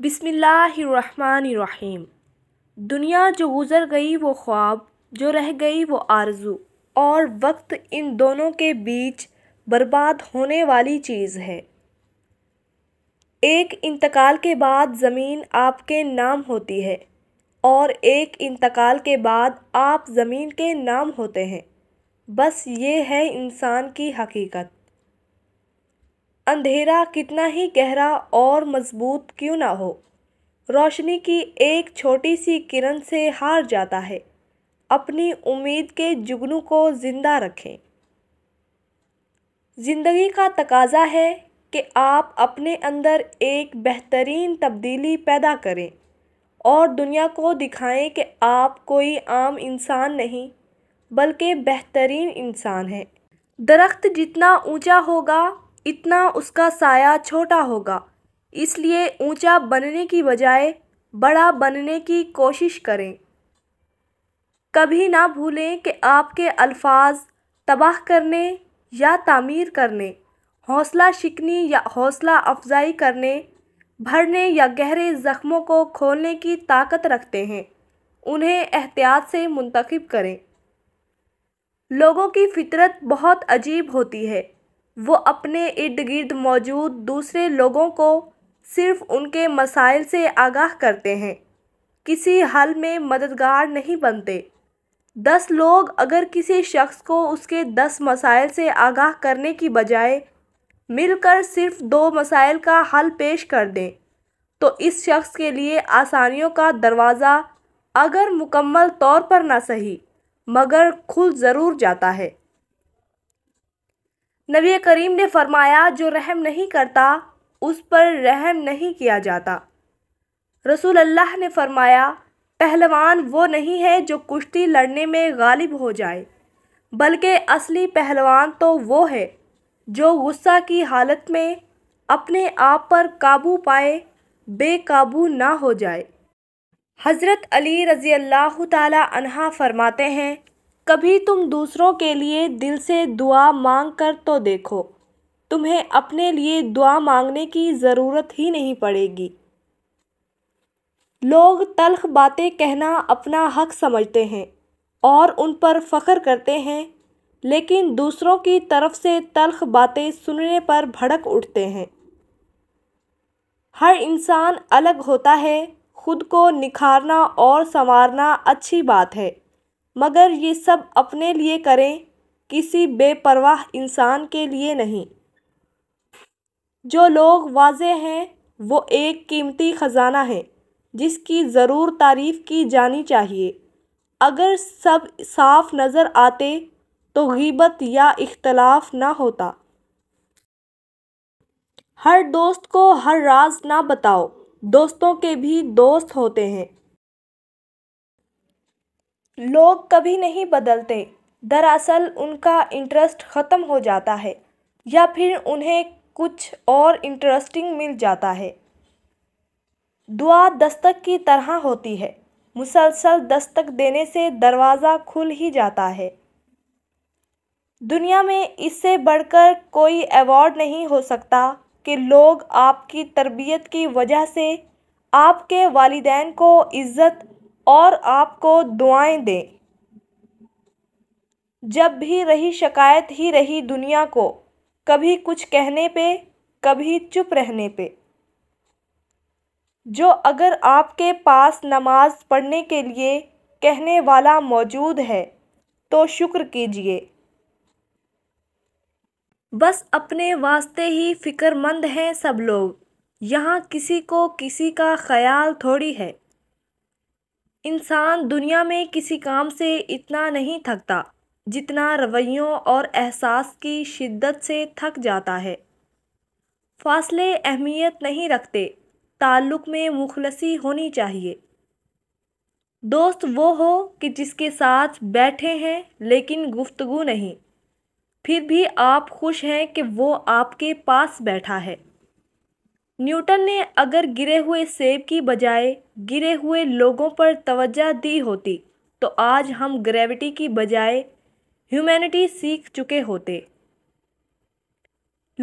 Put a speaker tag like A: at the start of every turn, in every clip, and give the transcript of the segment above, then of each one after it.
A: बिसमीम दुनिया जो गुज़र गई वो ख्वाब जो रह गई वो आरजू और वक्त इन दोनों के बीच बर्बाद होने वाली चीज़ है एक इंतकाल के बाद ज़मीन आपके नाम होती है और एक इंतकाल के बाद आप ज़मीन के नाम होते हैं बस ये है इंसान की हकीकत अंधेरा कितना ही गहरा और मजबूत क्यों ना हो रोशनी की एक छोटी सी किरण से हार जाता है अपनी उम्मीद के जुगनू को ज़िंदा रखें ज़िंदगी का तकाजा है कि आप अपने अंदर एक बेहतरीन तब्दीली पैदा करें और दुनिया को दिखाएं कि आप कोई आम इंसान नहीं बल्कि बेहतरीन इंसान हैं दरख्त जितना ऊंचा होगा इतना उसका साया छोटा होगा इसलिए ऊंचा बनने की बजाय बड़ा बनने की कोशिश करें कभी ना भूलें कि आपके अल्फाज तबाह करने या तामीर करने हौसला शिकनी या हौसला अफजाई करने भरने या गहरे ज़ख्मों को खोलने की ताकत रखते हैं उन्हें एहतियात से मुंतखब करें लोगों की फितरत बहुत अजीब होती है वो अपने इर्द गिर्द मौजूद दूसरे लोगों को सिर्फ उनके मसाइल से आगाह करते हैं किसी हल में मददगार नहीं बनते दस लोग अगर किसी शख्स को उसके दस मसाइल से आगाह करने की बजाय मिलकर सिर्फ दो मसाइल का हल पेश कर दें तो इस शख्स के लिए आसानियों का दरवाज़ा अगर मुकम्मल तौर पर ना सही मगर खुल ज़रूर जाता है नबी करीम ने फरमाया जो रहम नहीं करता उस पर रहम नहीं किया जाता रसूल अल्लाह ने फरमाया पहलवान वो नहीं है जो कुश्ती लड़ने में गालिब हो जाए बल्कि असली पहलवान तो वो है जो गुस्सा की हालत में अपने आप पर काबू पाए बेकाबू ना हो जाए हज़रत अली रज़ी अल्लाह ताला फरमाते हैं कभी तुम दूसरों के लिए दिल से दुआ मांग कर तो देखो तुम्हें अपने लिए दुआ मांगने की ज़रूरत ही नहीं पड़ेगी लोग तलख बातें कहना अपना हक समझते हैं और उन पर फ़ख्र करते हैं लेकिन दूसरों की तरफ से तलख बातें सुनने पर भड़क उठते हैं हर इंसान अलग होता है खुद को निखारना और संवारना अच्छी बात है मगर ये सब अपने लिए करें किसी बेपरवाह इंसान के लिए नहीं जो लोग वाज हैं वो एक कीमती ख़जाना है जिसकी ज़रूर तारीफ़ की जानी चाहिए अगर सब साफ नज़र आते तो गीबत या इख्तलाफ ना होता हर दोस्त को हर राज ना बताओ दोस्तों के भी दोस्त होते हैं लोग कभी नहीं बदलते दरअसल उनका इंटरेस्ट ख़त्म हो जाता है या फिर उन्हें कुछ और इंटरेस्टिंग मिल जाता है दुआ दस्तक की तरह होती है मुसलसल दस्तक देने से दरवाज़ा खुल ही जाता है दुनिया में इससे बढ़कर कोई अवार्ड नहीं हो सकता कि लोग आपकी तरबियत की वजह से आपके वालदान को इज़्ज़त और आपको दुआएं दें जब भी रही शिकायत ही रही दुनिया को कभी कुछ कहने पे कभी चुप रहने पे जो अगर आपके पास नमाज पढ़ने के लिए कहने वाला मौजूद है तो शुक्र कीजिए बस अपने वास्ते ही फ़िक्रमंद हैं सब लोग यहाँ किसी को किसी का ख्याल थोड़ी है इंसान दुनिया में किसी काम से इतना नहीं थकता जितना रवैयों और एहसास की शिद्दत से थक जाता है फासले अहमियत नहीं रखते ताल्लुक़ में मुखलसी होनी चाहिए दोस्त वो हो कि जिसके साथ बैठे हैं लेकिन गुफ्तगु नहीं फिर भी आप खुश हैं कि वो आपके पास बैठा है न्यूटन ने अगर गिरे हुए सेब की बजाय गिरे हुए लोगों पर तवज्जा दी होती तो आज हम ग्रेविटी की बजाय ह्यूमैनिटी सीख चुके होते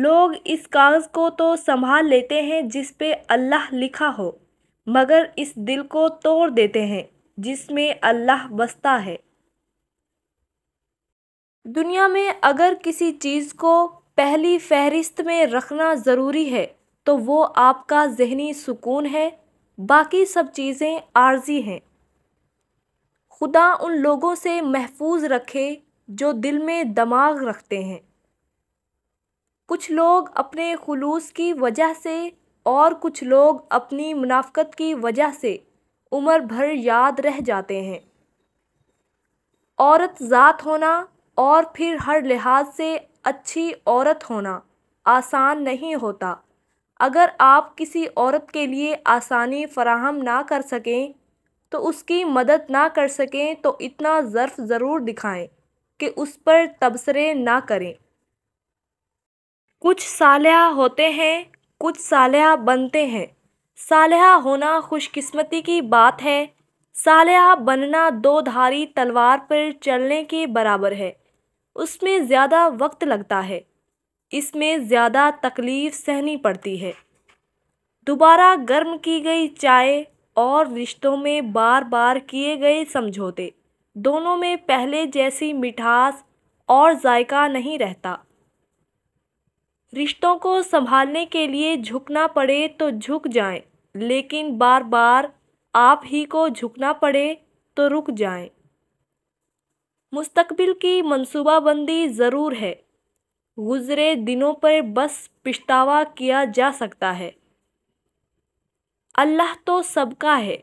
A: लोग इस कागज़ को तो संभाल लेते हैं जिस पे अल्लाह लिखा हो मगर इस दिल को तोड़ देते हैं जिसमें अल्लाह बसता है दुनिया में अगर किसी चीज़ को पहली फहरिस्त में रखना ज़रूरी है तो वो आपका जहनी सुकून है बाकी सब चीज़ें आर्जी हैं खुदा उन लोगों से महफूज रखे जो दिल में दमाग रखते हैं कुछ लोग अपने खलूस की वजह से और कुछ लोग अपनी मुनाफ़त की वजह से उम्र भर याद रह जाते हैं औरत ज़ात होना और फिर हर लिहाज से अच्छी औरत होना आसान नहीं होता अगर आप किसी औरत के लिए आसानी फ़राहम ना कर सकें तो उसकी मदद ना कर सकें तो इतना ज़र्फ़ ज़रूर दिखाएं कि उस पर तबसरे ना करें कुछ साल होते हैं कुछ साल बनते हैं साल होना खुशकिस्मती की बात है साल बनना दो धारी तलवार पर चलने के बराबर है उसमें ज़्यादा वक्त लगता है इसमें ज़्यादा तकलीफ़ सहनी पड़ती है दोबारा गर्म की गई चाय और रिश्तों में बार बार किए गए समझौते दोनों में पहले जैसी मिठास और जायका नहीं रहता रिश्तों को संभालने के लिए झुकना पड़े तो झुक जाएं, लेकिन बार बार आप ही को झुकना पड़े तो रुक जाएं। मुस्तकबिल की बंदी ज़रूर है गुज़रे दिनों पर बस पछतावा किया जा सकता है अल्लाह तो सबका है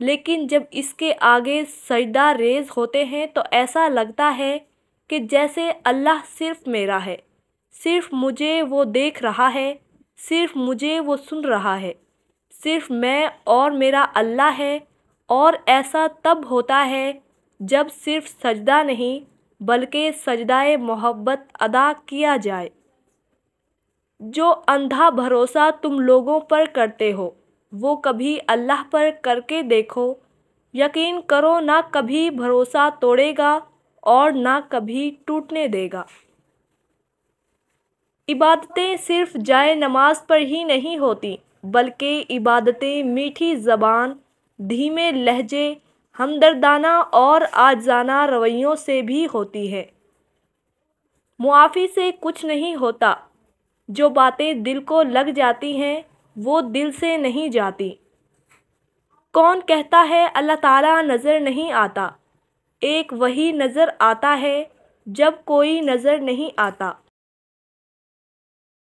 A: लेकिन जब इसके आगे सजदा रेज होते हैं तो ऐसा लगता है कि जैसे अल्लाह सिर्फ़ मेरा है सिर्फ मुझे वो देख रहा है सिर्फ मुझे वो सुन रहा है सिर्फ मैं और मेरा अल्लाह है और ऐसा तब होता है जब सिर्फ सजदा नहीं बल्कि सजदाए मोहब्बत अदा किया जाए जो अंधा भरोसा तुम लोगों पर करते हो वो कभी अल्लाह पर करके देखो यकीन करो ना कभी भरोसा तोड़ेगा और ना कभी टूटने देगा इबादतें सिर्फ जाए नमाज पर ही नहीं होती बल्कि इबादतें मीठी ज़बान धीमे लहजे हमदर्दाना और आजाना रवैयों से भी होती है मुआफ़ी से कुछ नहीं होता जो बातें दिल को लग जाती हैं वो दिल से नहीं जाती कौन कहता है अल्लाह ताला नज़र नहीं आता एक वही नज़र आता है जब कोई नज़र नहीं आता